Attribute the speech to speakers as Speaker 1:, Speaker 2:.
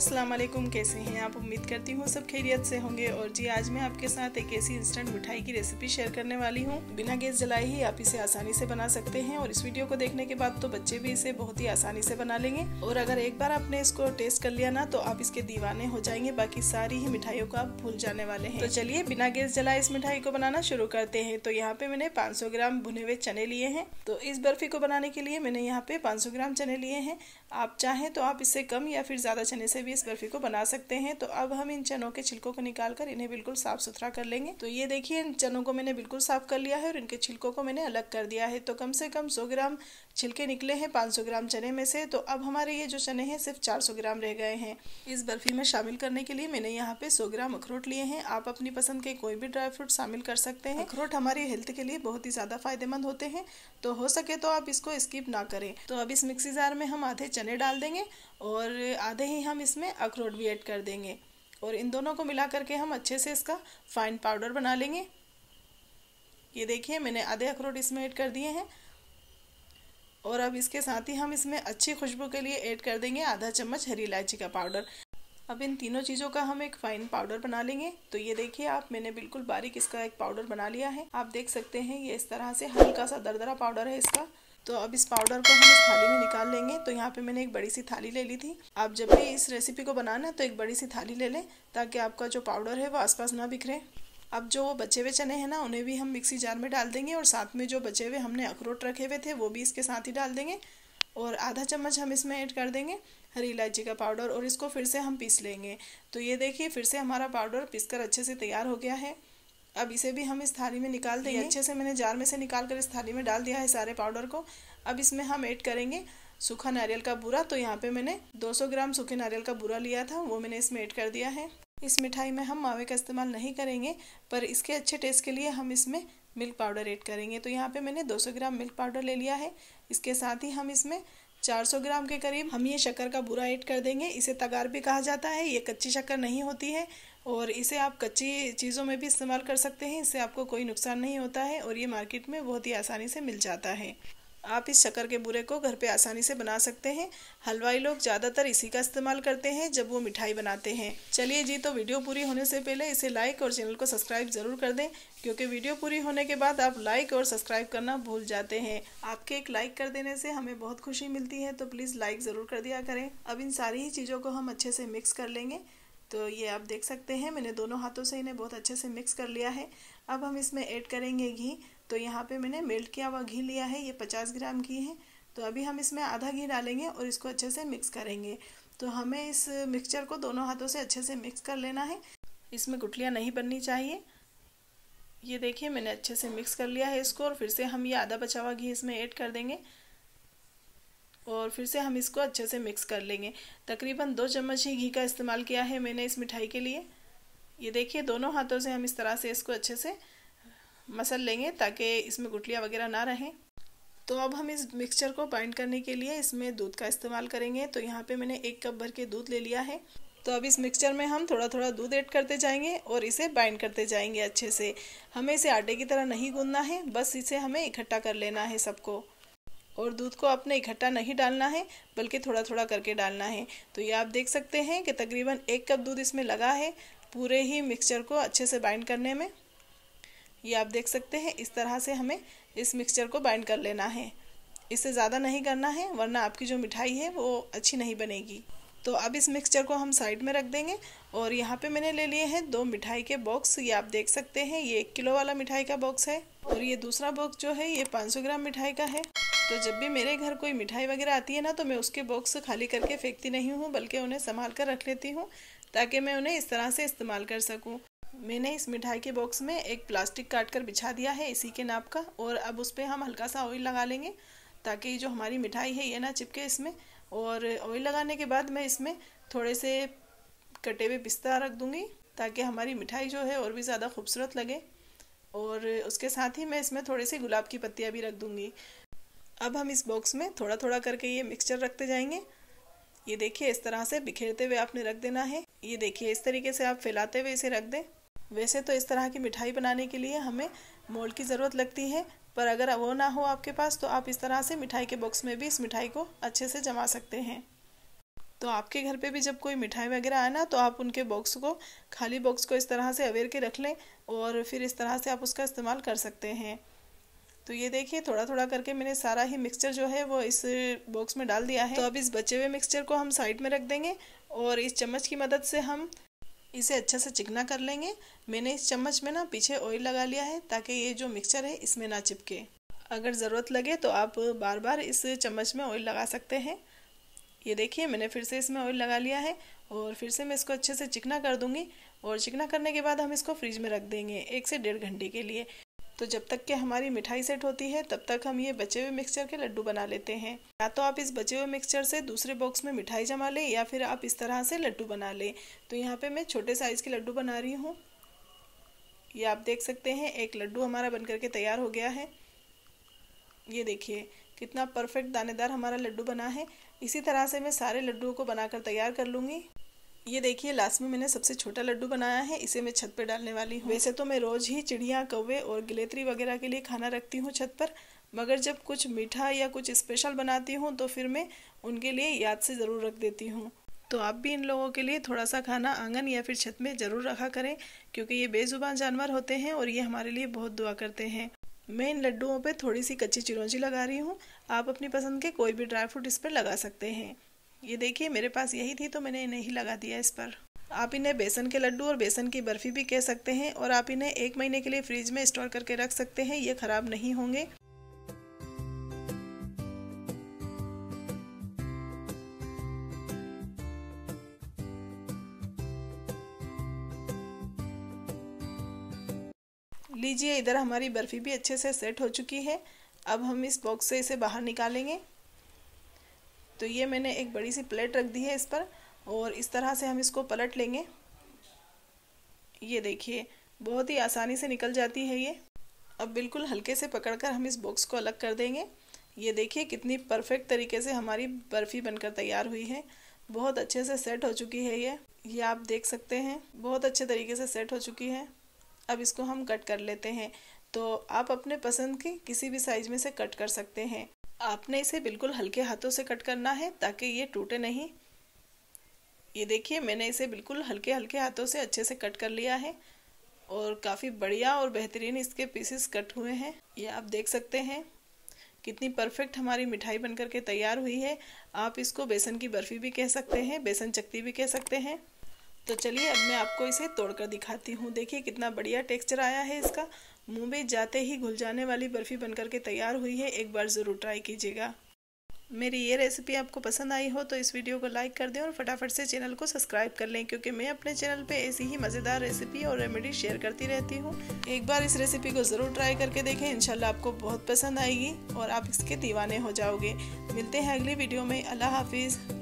Speaker 1: अस्सलाम वालेकुम कैसे हैं आप उम्मीद करती हूँ सब खैरियत से होंगे और जी आज मैं आपके साथ एक ऐसी इंस्टेंट मिठाई की रेसिपी शेयर करने वाली हूँ बिना गैस जलाए ही आप इसे आसानी से बना सकते हैं और इस वीडियो को देखने के बाद तो बच्चे भी इसे बहुत ही आसानी से बना लेंगे और अगर एक बार आपने इसको टेस्ट कर लिया ना तो आप इसके दीवाने हो जाएंगे बाकी सारी ही मिठाइयों को आप भूल जाने वाले हैं तो चलिए बिना गैस जलाए इस मिठाई को बनाना शुरू करते हैं तो यहाँ पे मैंने सौ ग्राम भुने हुए चने लिए हैं तो इस बर्फी को बनाने के लिए मैंने यहाँ पे सौ ग्राम चने लिए हैं आप चाहें तो आप इससे कम या फिर ज़्यादा चने से भी इस बर्फी को बना सकते हैं तो अब हम इन चनों के छिलकों को निकाल कर इन्हें बिल्कुल साफ सुथरा कर लेंगे तो ये देखिए इन चनों को मैंने बिल्कुल साफ कर लिया है और इनके छिलकों को मैंने अलग कर दिया है तो कम से कम सौ ग्राम छिलके निकले हैं सौ ग्राम चने में से तो अब हमारे ये जो चने हैं सिर्फ सौ ग्राम रह गए हैं इस बर्फी में शामिल करने के लिए मैंने यहाँ पे सौ ग्राम अखरोट लिए हैं आप अपनी पसंद के कोई भी ड्राई फ्रूट शामिल कर सकते हैं अखरोट हमारी हेल्थ के लिए बहुत ही ज़्यादा फायदेमंद होते हैं तो हो सके तो आप इसको स्किप ना करें तो अब इस मिक्सी जार में हम आधे चने डाल देंगे और आधे ही हम इसमें अखरोट भी ऐड कर देंगे और इन दोनों को मिला करके हम अच्छे से इसका फाइन पाउडर बना लेंगे ये देखिए मैंने आधे अखरोट इसमें ऐड कर दिए हैं और अब इसके साथ ही हम इसमें अच्छी खुशबू के लिए ऐड कर देंगे आधा चम्मच हरी इलायची का पाउडर अब इन तीनों चीज़ों का हम एक फाइन पाउडर बना लेंगे तो ये देखिए आप मैंने बिल्कुल बारीक इसका एक पाउडर बना लिया है आप देख सकते हैं ये इस तरह से हल्का सा दरदरा पाउडर है इसका तो अब इस पाउडर को हम इस थाली में निकाल लेंगे तो यहाँ पे मैंने एक बड़ी सी थाली ले ली थी आप जब भी इस रेसिपी को बनाना है तो एक बड़ी सी थाली ले लें ताकि आपका जो पाउडर है वो आसपास ना बिखरे अब जो वो बचे हुए चने हैं ना उन्हें भी हम मिक्सी जार में डाल देंगे और साथ में जो बचे हुए हमने अखरोट रखे हुए थे वो भी इसके साथ ही डाल देंगे और आधा चम्मच हम इसमें ऐड कर देंगे हरी इलायची का पाउडर और इसको फिर से हम पीस लेंगे तो ये देखिए फिर से हमारा पाउडर पीस कर अच्छे से तैयार हो गया है अब इसे भी हम इस थाली में निकाल देंगे अच्छे से मैंने जार में से निकाल कर इस थाली में डाल दिया है सारे पाउडर को अब इसमें हम ऐड करेंगे सूखा नारियल का बूरा तो यहाँ पे मैंने 200 ग्राम सूखे नारियल का बूरा लिया था वो मैंने इसमें ऐड कर दिया है इस मिठाई में हम मावे का इस्तेमाल नहीं करेंगे पर इसके अच्छे टेस्ट के लिए हम इसमें मिल्क पाउडर ऐड करेंगे तो यहाँ पे मैंने 200 ग्राम मिल्क पाउडर ले लिया है इसके साथ ही हम इसमें 400 ग्राम के करीब हम ये शक्कर का बुरा ऐड कर देंगे इसे तगार भी कहा जाता है ये कच्ची शक्कर नहीं होती है और इसे आप कच्ची चीज़ों में भी इस्तेमाल कर सकते हैं इससे आपको कोई नुकसान नहीं होता है और ये मार्केट में बहुत ही आसानी से मिल जाता है आप इस शक्कर के बुरे को घर पे आसानी से बना सकते हैं हलवाई लोग ज़्यादातर इसी का इस्तेमाल करते हैं जब वो मिठाई बनाते हैं चलिए जी तो वीडियो पूरी होने से पहले इसे लाइक और चैनल को सब्सक्राइब ज़रूर कर दें क्योंकि वीडियो पूरी होने के बाद आप लाइक और सब्सक्राइब करना भूल जाते हैं आपके एक लाइक कर देने से हमें बहुत खुशी मिलती है तो प्लीज़ लाइक ज़रूर कर दिया करें अब इन सारी ही चीज़ों को हम अच्छे से मिक्स कर लेंगे तो ये आप देख सकते हैं मैंने दोनों हाथों से इन्हें बहुत अच्छे से मिक्स कर लिया है अब हम इसमें ऐड करेंगे घी तो यहाँ पे मैंने मेल्ट किया हुआ घी लिया है ये पचास ग्राम घी है तो अभी हम इसमें आधा घी डालेंगे और इसको अच्छे से मिक्स करेंगे तो हमें इस मिक्सचर को दोनों हाथों से अच्छे से मिक्स कर लेना है इसमें गुटलियाँ नहीं बननी चाहिए ये देखिए मैंने अच्छे से मिक्स कर लिया है इसको और फिर से हम ये आधा बचा हुआ घी इसमें ऐड कर देंगे और फिर से हम इसको अच्छे से मिक्स कर लेंगे तकरीबन दो चम्मच ही घी का इस्तेमाल किया है मैंने इस मिठाई के लिए ये देखिए दोनों हाथों से हम इस तरह से इसको अच्छे से मसल लेंगे ताकि इसमें गुटलियाँ वगैरह ना रहें तो अब हम इस मिक्सचर को बाइंड करने के लिए इसमें दूध का इस्तेमाल करेंगे तो यहाँ पे मैंने एक कप भर के दूध ले लिया है तो अब इस मिक्सचर में हम थोड़ा थोड़ा दूध ऐड करते जाएंगे और इसे बाइंड करते जाएंगे अच्छे से हमें इसे आटे की तरह नहीं गूंदना है बस इसे हमें इकट्ठा कर लेना है सबको और दूध को आपने इकट्ठा नहीं डालना है बल्कि थोड़ा थोड़ा करके डालना है तो ये आप देख सकते हैं कि तकरीबन एक कप दूध इसमें लगा है पूरे ही मिक्सचर को अच्छे से बाइंड करने में ये आप देख सकते हैं इस तरह से हमें इस मिक्सचर को बाइंड कर लेना है इससे ज़्यादा नहीं करना है वरना आपकी जो मिठाई है वो अच्छी नहीं बनेगी तो अब इस मिक्सचर को हम साइड में रख देंगे और यहाँ पे मैंने ले लिए हैं दो मिठाई के बॉक्स ये आप देख सकते हैं ये एक किलो वाला मिठाई का बॉक्स है और ये दूसरा बॉक्स जो है ये 500 ग्राम मिठाई का है तो जब भी मेरे घर कोई मिठाई वगैरह आती है ना तो मैं उसके बॉक्स खाली करके फेंकती नहीं हूँ बल्कि उन्हें संभाल कर रख लेती हूँ ताकि मैं उन्हें इस तरह से इस्तेमाल कर सकूँ मैंने इस मिठाई के बॉक्स में एक प्लास्टिक काट कर बिछा दिया है इसी के नाप का और अब उस पर हम हल्का सा ऑयल लगा लेंगे ताकि जो हमारी मिठाई है ये ना चिपके इसमें और ऑयल लगाने के बाद मैं इसमें थोड़े से कटे हुए पिस्ता रख दूँगी ताकि हमारी मिठाई जो है और भी ज़्यादा खूबसूरत लगे और उसके साथ ही मैं इसमें थोड़े से गुलाब की पत्तियाँ भी रख दूँगी अब हम इस बॉक्स में थोड़ा थोड़ा करके ये मिक्सचर रखते जाएंगे ये देखिए इस तरह से बिखेरते हुए आपने रख देना है ये देखिए इस तरीके से आप फैलाते हुए इसे रख दें वैसे तो इस तरह की मिठाई बनाने के लिए हमें मोल्ड की ज़रूरत लगती है पर अगर वो ना हो आपके पास तो आप इस तरह से मिठाई के बॉक्स में भी इस मिठाई को अच्छे से जमा सकते हैं तो आपके घर पे भी जब कोई मिठाई वगैरह आए ना तो आप उनके बॉक्स को खाली बॉक्स को इस तरह से अवेयर के रख लें और फिर इस तरह से आप उसका इस्तेमाल कर सकते हैं तो ये देखिए थोड़ा थोड़ा करके मैंने सारा ही मिक्सचर जो है वो इस बॉक्स में डाल दिया है तो अब इस बचे हुए मिक्सचर को हम साइड में रख देंगे और इस चम्मच की मदद से हम इसे अच्छा से चिकना कर लेंगे मैंने इस चम्मच में ना पीछे ऑयल लगा लिया है ताकि ये जो मिक्सचर है इसमें ना चिपके अगर ज़रूरत लगे तो आप बार बार इस चम्मच में ऑयल लगा सकते हैं ये देखिए मैंने फिर से इसमें ऑयल लगा लिया है और फिर से मैं इसको अच्छे से चिकना कर दूंगी और चिकना करने के बाद हम इसको फ्रिज में रख देंगे एक से डेढ़ घंटे के लिए तो जब तक कि हमारी मिठाई सेट होती है तब तक हम ये बचे हुए मिक्सचर के लड्डू बना लेते हैं या तो आप इस बचे हुए मिक्सचर से दूसरे बॉक्स में मिठाई जमा लें या फिर आप इस तरह से लड्डू बना लें तो यहाँ पे मैं छोटे साइज़ के लड्डू बना रही हूँ ये आप देख सकते हैं एक लड्डू हमारा बन करके तैयार हो गया है ये देखिए कितना परफेक्ट दानेदार हमारा लड्डू बना है इसी तरह से मैं सारे लड्डुओं को बनाकर तैयार कर लूँगी ये देखिए लास्ट में मैंने सबसे छोटा लड्डू बनाया है इसे मैं छत पर डालने वाली हूँ वैसे तो मैं रोज़ ही चिड़िया कौवे और गिलेतरी वगैरह के लिए खाना रखती हूँ छत पर मगर जब कुछ मीठा या कुछ स्पेशल बनाती हूँ तो फिर मैं उनके लिए याद से ज़रूर रख देती हूँ तो आप भी इन लोगों के लिए थोड़ा सा खाना आंगन या फिर छत में ज़रूर रखा करें क्योंकि ये बेज़ुबान जानवर होते हैं और ये हमारे लिए बहुत दुआ करते हैं मैं इन लड्डुओं पर थोड़ी सी कच्ची चिरौंजी लगा रही हूँ आप अपनी पसंद के कोई भी ड्राई फ्रूट इस पर लगा सकते हैं ये देखिए मेरे पास यही थी तो मैंने इन्हें ही लगा दिया इस पर आप इन्हें बेसन के लड्डू और बेसन की बर्फ़ी भी कह सकते हैं और आप इन्हें एक महीने के लिए फ्रिज में स्टोर करके रख सकते हैं ये ख़राब नहीं होंगे लीजिए इधर हमारी बर्फ़ी भी अच्छे से सेट हो चुकी है अब हम इस बॉक्स से इसे बाहर निकालेंगे तो ये मैंने एक बड़ी सी प्लेट रख दी है इस पर और इस तरह से हम इसको पलट लेंगे ये देखिए बहुत ही आसानी से निकल जाती है ये अब बिल्कुल हल्के से पकड़कर हम इस बॉक्स को अलग कर देंगे ये देखिए कितनी परफेक्ट तरीके से हमारी बर्फ़ी बनकर तैयार हुई है बहुत अच्छे से सेट हो चुकी है ये ये आप देख सकते हैं बहुत अच्छे तरीके से सेट हो चुकी है अब इसको हम कट कर लेते हैं तो आप अपने पसंद के किसी भी साइज़ में से कट कर सकते हैं आपने इसे बिल्कुल हल्के हाथों से कट करना है ताकि ये टूटे नहीं ये देखिए मैंने इसे बिल्कुल हल्के हल्के हाथों से अच्छे से कट कर लिया है और काफ़ी बढ़िया और बेहतरीन इसके पीसेस कट हुए हैं ये आप देख सकते हैं कितनी परफेक्ट हमारी मिठाई बनकर के तैयार हुई है आप इसको बेसन की बर्फ़ी भी कह सकते हैं बेसन चकती भी कह सकते हैं तो चलिए अब मैं आपको इसे तोड़कर दिखाती हूँ देखिए कितना बढ़िया टेक्सचर आया है इसका मुंबई जाते ही घुल जाने वाली बर्फ़ी बनकर के तैयार हुई है एक बार ज़रूर ट्राई कीजिएगा मेरी ये रेसिपी आपको पसंद आई हो तो इस वीडियो को लाइक कर दें और फटाफट से चैनल को सब्सक्राइब कर लें क्योंकि मैं अपने चैनल पे ऐसी ही मज़ेदार रेसिपी और रेमेडी शेयर करती रहती हूँ एक बार इस रेसिपी को ज़रूर ट्राई करके देखें इंशाल्लाह आपको बहुत पसंद आएगी और आप इसके दीवाने हो जाओगे मिलते हैं अगली वीडियो में अल्लाह हाफिज़